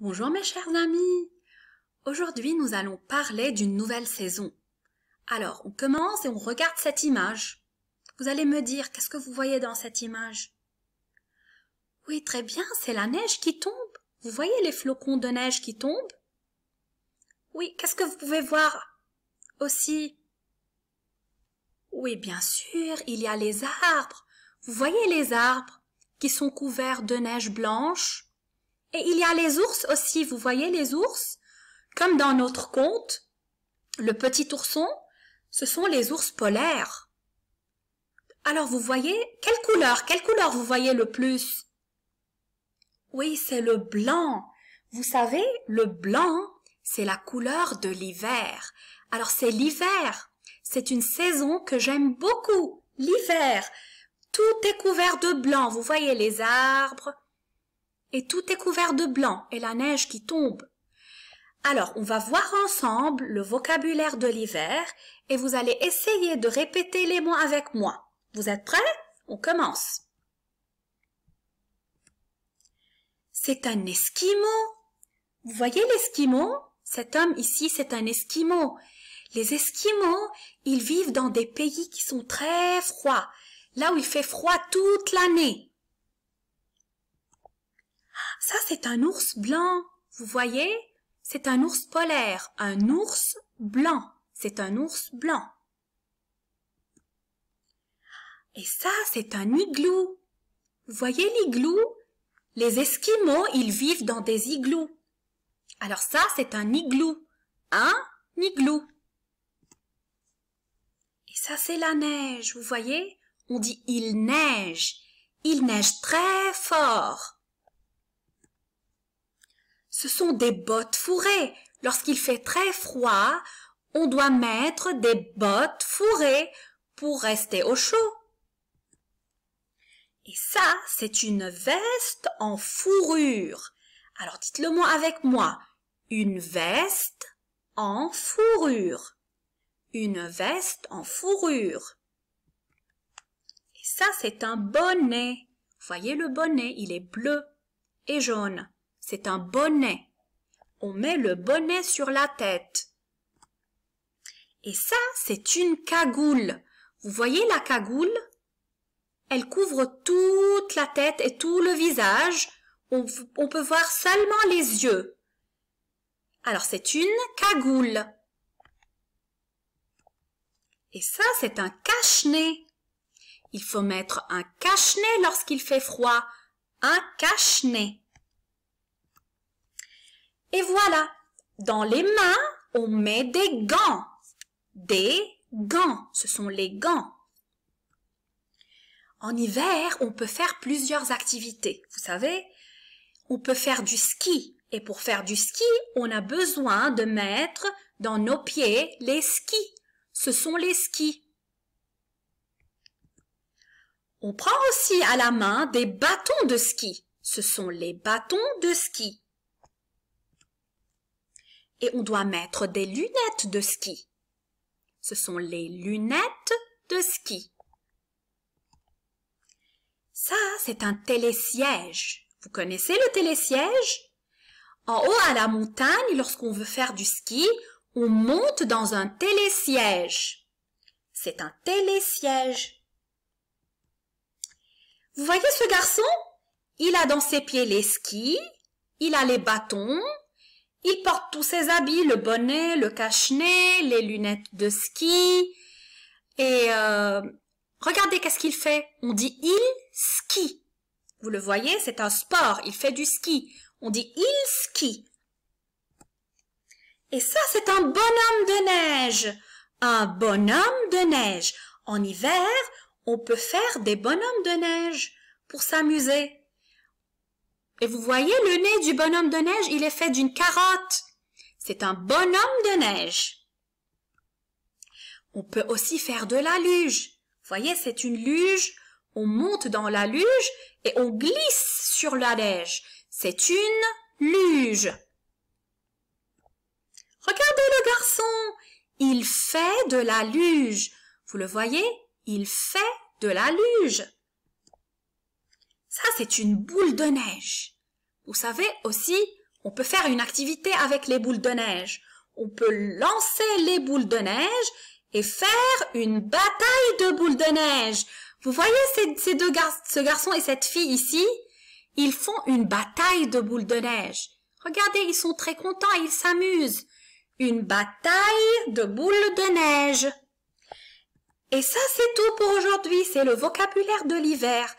Bonjour mes chers amis Aujourd'hui nous allons parler d'une nouvelle saison. Alors on commence et on regarde cette image. Vous allez me dire qu'est-ce que vous voyez dans cette image Oui très bien, c'est la neige qui tombe. Vous voyez les flocons de neige qui tombent Oui, qu'est-ce que vous pouvez voir aussi Oui bien sûr, il y a les arbres. Vous voyez les arbres qui sont couverts de neige blanche et il y a les ours aussi, vous voyez les ours Comme dans notre conte, le petit ourson, ce sont les ours polaires. Alors vous voyez, quelle couleur, quelle couleur vous voyez le plus Oui, c'est le blanc. Vous savez, le blanc, c'est la couleur de l'hiver. Alors c'est l'hiver. C'est une saison que j'aime beaucoup, l'hiver. Tout est couvert de blanc. Vous voyez les arbres, et tout est couvert de blanc et la neige qui tombe. Alors, on va voir ensemble le vocabulaire de l'hiver et vous allez essayer de répéter les mots avec moi. Vous êtes prêts On commence. C'est un esquimau. Vous voyez l'esquimau Cet homme ici, c'est un esquimau. Les esquimaux, ils vivent dans des pays qui sont très froids, là où il fait froid toute l'année ça c'est un ours blanc. Vous voyez C'est un ours polaire, un ours blanc. C'est un ours blanc. Et ça, c'est un igloo. Vous voyez l'igloo Les Esquimaux, ils vivent dans des igloos. Alors ça, c'est un igloo. Un igloo. Et ça, c'est la neige, vous voyez On dit il neige. Il neige très fort. Ce sont des bottes fourrées. Lorsqu'il fait très froid, on doit mettre des bottes fourrées pour rester au chaud. Et ça, c'est une veste en fourrure. Alors dites-le moi avec moi. Une veste en fourrure. Une veste en fourrure. Et ça, c'est un bonnet. Voyez le bonnet, il est bleu et jaune c'est un bonnet. On met le bonnet sur la tête. Et ça, c'est une cagoule. Vous voyez la cagoule Elle couvre toute la tête et tout le visage. On, peut voir seulement les yeux. Alors c'est une cagoule. Et ça, c'est un cache-nez. Il faut mettre un cache-nez lorsqu'il fait froid. Un cache-nez. Et voilà, dans les mains, on met des gants. Des gants, ce sont les gants. En hiver, on peut faire plusieurs activités. Vous savez, on peut faire du ski. Et pour faire du ski, on a besoin de mettre dans nos pieds les skis. Ce sont les skis. On prend aussi à la main des bâtons de ski. Ce sont les bâtons de ski et on doit mettre des lunettes de ski. Ce sont les lunettes de ski. Ça, c'est un télésiège. Vous connaissez le télésiège En haut à la montagne, lorsqu'on veut faire du ski, on monte dans un télésiège. C'est un télésiège. Vous voyez ce garçon Il a dans ses pieds les skis, il a les bâtons, il porte tous ses habits, le bonnet, le cache-nez, les lunettes de ski. Et euh, regardez qu'est-ce qu'il fait. On dit il skie. Vous le voyez, c'est un sport. Il fait du ski. On dit il skie. Et ça, c'est un bonhomme de neige. Un bonhomme de neige. En hiver, on peut faire des bonhommes de neige pour s'amuser. Et vous voyez le nez du bonhomme de neige, il est fait d'une carotte. C'est un bonhomme de neige. On peut aussi faire de la luge. Vous voyez, c'est une luge. On monte dans la luge et on glisse sur la neige. C'est une luge. Regardez le garçon. Il fait de la luge. Vous le voyez Il fait de la luge c'est une boule de neige. Vous savez aussi, on peut faire une activité avec les boules de neige. On peut lancer les boules de neige et faire une bataille de boules de neige. Vous voyez ces, deux ce garçon et cette fille ici Ils font une bataille de boules de neige. Regardez, ils sont très contents, ils s'amusent. Une bataille de boules de neige. Et ça, c'est tout pour aujourd'hui. C'est le vocabulaire de l'hiver.